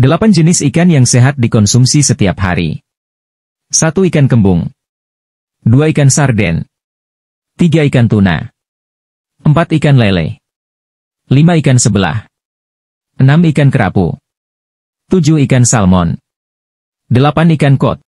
8 jenis ikan yang sehat dikonsumsi setiap hari. 1 ikan kembung. 2 ikan sarden. 3 ikan tuna. 4 ikan lele. 5 ikan sebelah. 6 ikan kerapu. 7 ikan salmon. 8 ikan kod.